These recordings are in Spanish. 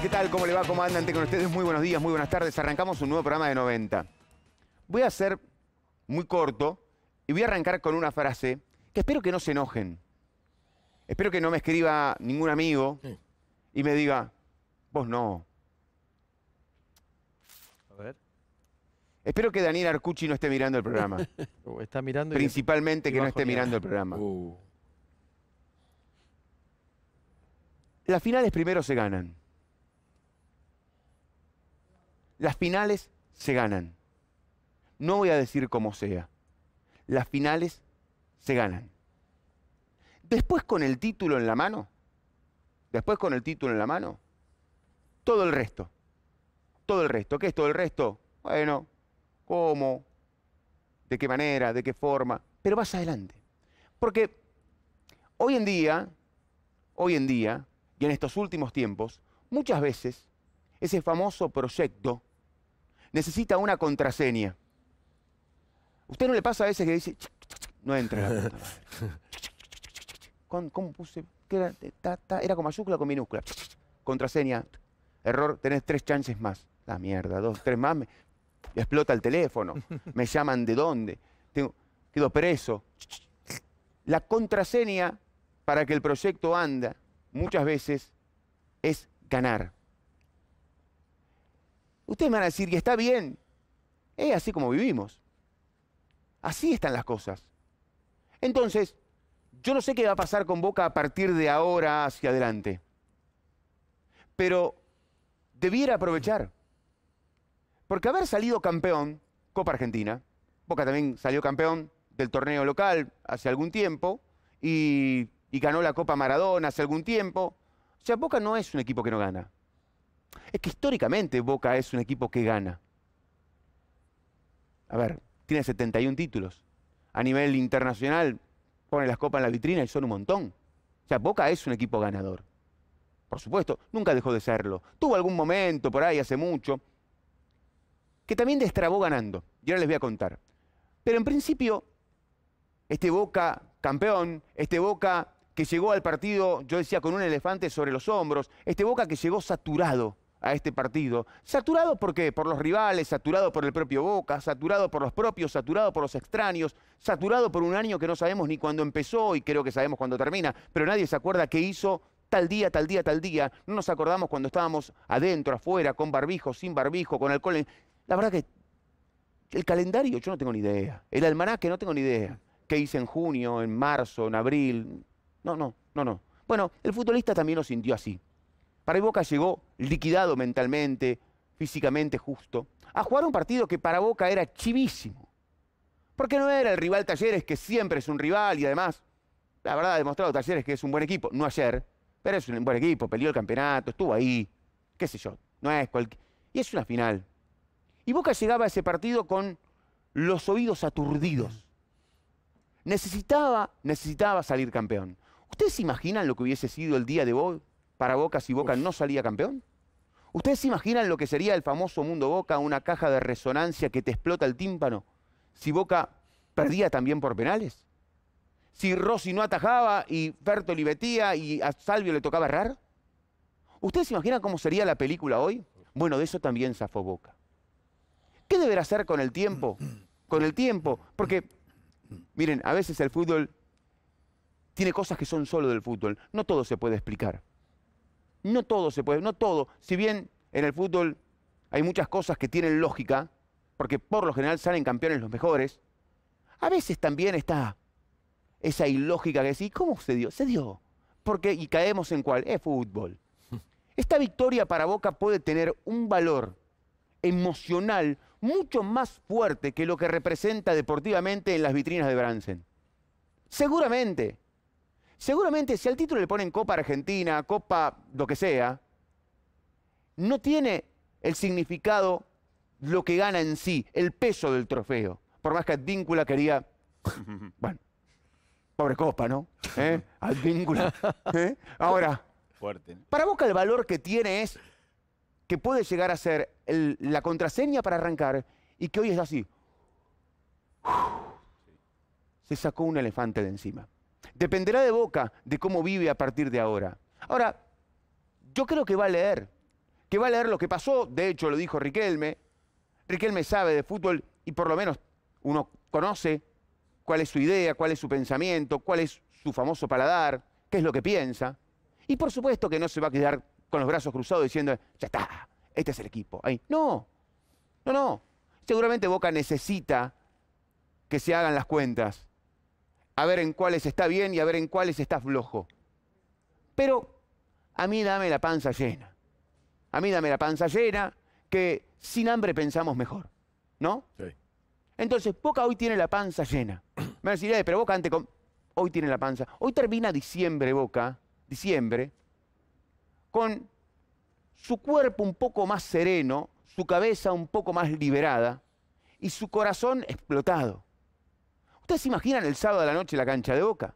¿qué tal? ¿Cómo le va, ¿Cómo comandante? Con ustedes, muy buenos días, muy buenas tardes. Arrancamos un nuevo programa de 90. Voy a ser muy corto y voy a arrancar con una frase que espero que no se enojen. Espero que no me escriba ningún amigo y me diga, vos no. A ver. Espero que Daniel Arcucci no esté mirando el programa. Está mirando. Principalmente que no esté mirando el programa. Uh. Las finales primero se ganan. Las finales se ganan. No voy a decir cómo sea. Las finales se ganan. Después con el título en la mano, después con el título en la mano, todo el resto. Todo el resto. ¿Qué es todo el resto? Bueno, ¿cómo? ¿De qué manera? ¿De qué forma? Pero vas adelante. Porque hoy en día, hoy en día, y en estos últimos tiempos, muchas veces ese famoso proyecto necesita una contraseña. ¿Usted no le pasa a veces que dice, no entra ¿Cómo, puse? Eh, era? con mayúscula o con minúscula? Contraseña. Error, tenés tres chances más. La mierda, dos, tres más, me explota el teléfono. Me llaman de dónde. Tengo, quedo preso. La contraseña para que el proyecto anda muchas veces es ganar. Ustedes me van a decir que está bien. Es así como vivimos. Así están las cosas. Entonces, yo no sé qué va a pasar con Boca a partir de ahora hacia adelante. Pero debiera aprovechar. Porque haber salido campeón, Copa Argentina, Boca también salió campeón del torneo local hace algún tiempo y, y ganó la Copa Maradona hace algún tiempo. O sea, Boca no es un equipo que no gana. Es que históricamente Boca es un equipo que gana. A ver, tiene 71 títulos. A nivel internacional, pone las copas en la vitrina y son un montón. O sea, Boca es un equipo ganador. Por supuesto, nunca dejó de serlo. Tuvo algún momento por ahí hace mucho que también destrabó ganando. Y ahora les voy a contar. Pero en principio, este Boca campeón, este Boca que llegó al partido, yo decía, con un elefante sobre los hombros, este Boca que llegó saturado a este partido. Saturado por qué? Por los rivales, saturado por el propio Boca, saturado por los propios, saturado por los extraños, saturado por un año que no sabemos ni cuándo empezó y creo que sabemos cuándo termina, pero nadie se acuerda qué hizo tal día, tal día, tal día. No nos acordamos cuando estábamos adentro, afuera, con barbijo, sin barbijo, con alcohol. La verdad que el calendario yo no tengo ni idea. El almanaque no tengo ni idea. ¿Qué hice en junio, en marzo, en abril? No, no, no, no. Bueno, el futbolista también lo sintió así. Para Boca llegó liquidado mentalmente, físicamente justo, a jugar un partido que para Boca era chivísimo. Porque no era el rival Talleres, que siempre es un rival y además, la verdad, ha demostrado Talleres que es un buen equipo. No ayer, pero es un buen equipo, peleó el campeonato, estuvo ahí, qué sé yo. No es cualquier. Y es una final. Y Boca llegaba a ese partido con los oídos aturdidos. Necesitaba, necesitaba salir campeón. ¿Ustedes se imaginan lo que hubiese sido el día de hoy para Boca si Boca no salía campeón? ¿Ustedes se imaginan lo que sería el famoso mundo Boca, una caja de resonancia que te explota el tímpano, si Boca perdía también por penales? Si Rossi no atajaba y Ferto libetía y a Salvio le tocaba errar? ¿Ustedes se imaginan cómo sería la película hoy? Bueno, de eso también zafó Boca. ¿Qué deberá hacer con el tiempo? Con el tiempo, porque, miren, a veces el fútbol tiene cosas que son solo del fútbol. No todo se puede explicar. No todo se puede, no todo. Si bien en el fútbol hay muchas cosas que tienen lógica, porque por lo general salen campeones los mejores, a veces también está esa ilógica que decís, ¿cómo se dio? Se dio. Porque, y caemos en cuál, es fútbol. Esta victoria para Boca puede tener un valor emocional mucho más fuerte que lo que representa deportivamente en las vitrinas de Bransen. Seguramente. Seguramente si al título le ponen Copa Argentina, Copa lo que sea, no tiene el significado, lo que gana en sí, el peso del trofeo. Por más que Advíncula quería, bueno, pobre Copa, ¿no? ¿Eh? ¿eh? Ahora, Fuerte. para Boca el valor que tiene es que puede llegar a ser la contraseña para arrancar y que hoy es así. se sacó un elefante de encima. Dependerá de Boca de cómo vive a partir de ahora. Ahora, yo creo que va a leer, que va a leer lo que pasó, de hecho lo dijo Riquelme, Riquelme sabe de fútbol y por lo menos uno conoce cuál es su idea, cuál es su pensamiento, cuál es su famoso paladar, qué es lo que piensa. Y por supuesto que no se va a quedar con los brazos cruzados diciendo, ya está, este es el equipo. Ahí. No, no, no. Seguramente Boca necesita que se hagan las cuentas a ver en cuáles está bien y a ver en cuáles está flojo. Pero a mí dame la panza llena. A mí dame la panza llena, que sin hambre pensamos mejor, ¿no? Sí. Entonces, Boca hoy tiene la panza llena. Me decía, eh, pero Boca antes... Hoy tiene la panza. Hoy termina diciembre, Boca, diciembre, con su cuerpo un poco más sereno, su cabeza un poco más liberada y su corazón explotado. ¿Ustedes se imaginan el sábado de la noche la cancha de Boca?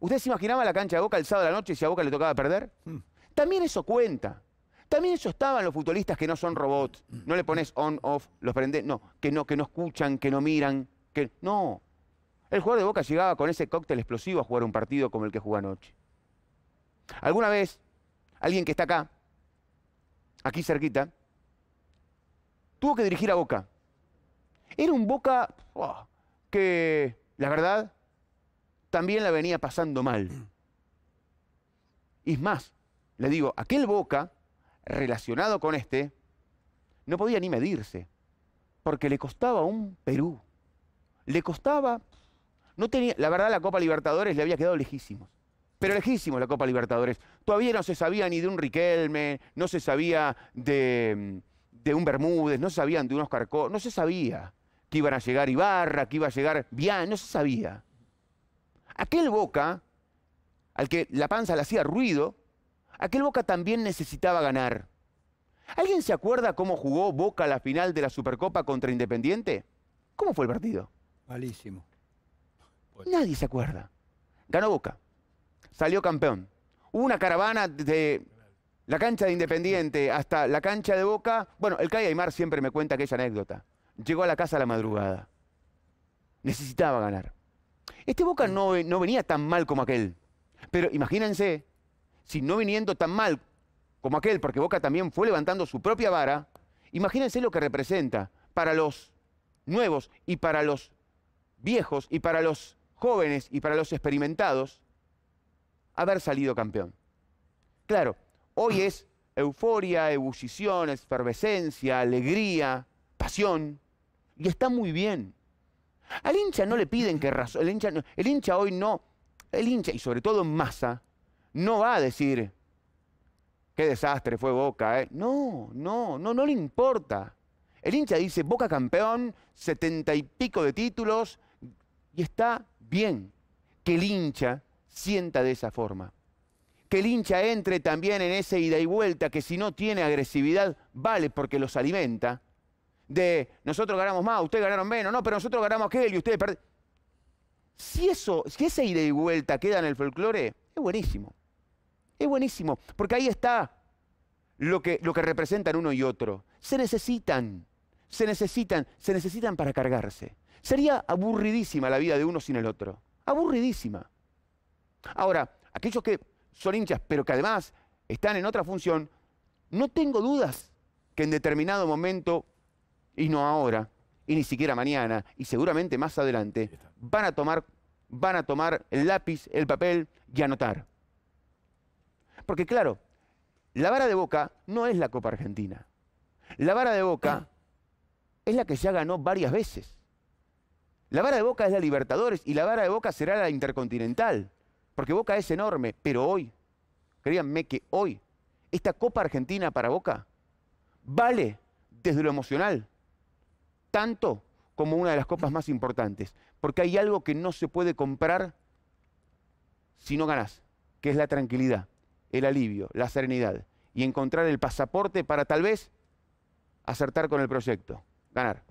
¿Ustedes se imaginaban la cancha de Boca el sábado de la noche si a Boca le tocaba perder? Mm. También eso cuenta. También eso estaban los futbolistas que no son robots. No le pones on, off, los prendés. No, que no, que no escuchan, que no miran, que. No. El jugador de Boca llegaba con ese cóctel explosivo a jugar un partido como el que jugó anoche. Alguna vez, alguien que está acá, aquí cerquita, tuvo que dirigir a Boca. Era un Boca oh, que la verdad, también la venía pasando mal. Y es más, le digo, aquel Boca, relacionado con este, no podía ni medirse, porque le costaba un Perú. Le costaba, no tenía, la verdad la Copa Libertadores le había quedado lejísimos, pero lejísimos la Copa Libertadores. Todavía no se sabía ni de un Riquelme, no se sabía de, un Bermúdez, no se sabían de un Oscar no se sabía que iban a llegar Ibarra, que iba a llegar Vian, no se sabía. Aquel Boca, al que la panza le hacía ruido, aquel Boca también necesitaba ganar. ¿Alguien se acuerda cómo jugó Boca la final de la Supercopa contra Independiente? ¿Cómo fue el partido? Malísimo. Nadie se acuerda. Ganó Boca. Salió campeón. Hubo una caravana de la cancha de Independiente hasta la cancha de Boca. Bueno, el Calle Aymar siempre me cuenta aquella anécdota llegó a la casa a la madrugada. Necesitaba ganar. Este Boca no, venía tan mal como aquel. Pero imagínense, si no viniendo tan mal como aquel, porque Boca también fue levantando su propia vara, imagínense lo que representa para los nuevos y para los viejos y para los jóvenes y para los experimentados haber salido campeón. Claro, hoy es euforia, ebullición, efervescencia, alegría, pasión, y está muy bien. Al hincha no le piden que razón, el hincha, el hincha hoy no, el hincha, y sobre todo en masa, no va a decir, qué desastre fue Boca, ¿eh? No, no, no, no le importa. El hincha dice, Boca campeón, setenta y pico de títulos, y está bien que el hincha sienta de esa forma. Que el hincha entre también en ese ida y vuelta, que si no tiene agresividad, vale porque los alimenta de nosotros ganamos más, ustedes ganaron menos, no, pero nosotros ganamos aquel y ustedes perdieron. Si eso, si esa ida y vuelta queda en el folclore, es buenísimo. Es buenísimo, porque ahí está lo que, lo que representan uno y otro. Se necesitan, se necesitan, se necesitan para cargarse. Sería aburridísima la vida de uno sin el otro. Aburridísima. Ahora, aquellos que son hinchas, pero que además están en otra función, no tengo dudas que en determinado momento y no ahora, y ni siquiera mañana, y seguramente más adelante, van a tomar, van a tomar el lápiz, el papel y anotar. Porque claro, la vara de boca no es la Copa Argentina. La vara de boca es la que ya ganó varias veces. La vara de Boca es la Libertadores y la vara de Boca será la Intercontinental, porque Boca es enorme, pero hoy, créanme que hoy, esta Copa Argentina para Boca vale desde lo emocional, tanto como una de las copas más importantes, porque hay algo que no se puede comprar si no ganas, que es la tranquilidad, el alivio, la serenidad y encontrar el pasaporte para tal vez acertar con el proyecto, ganar.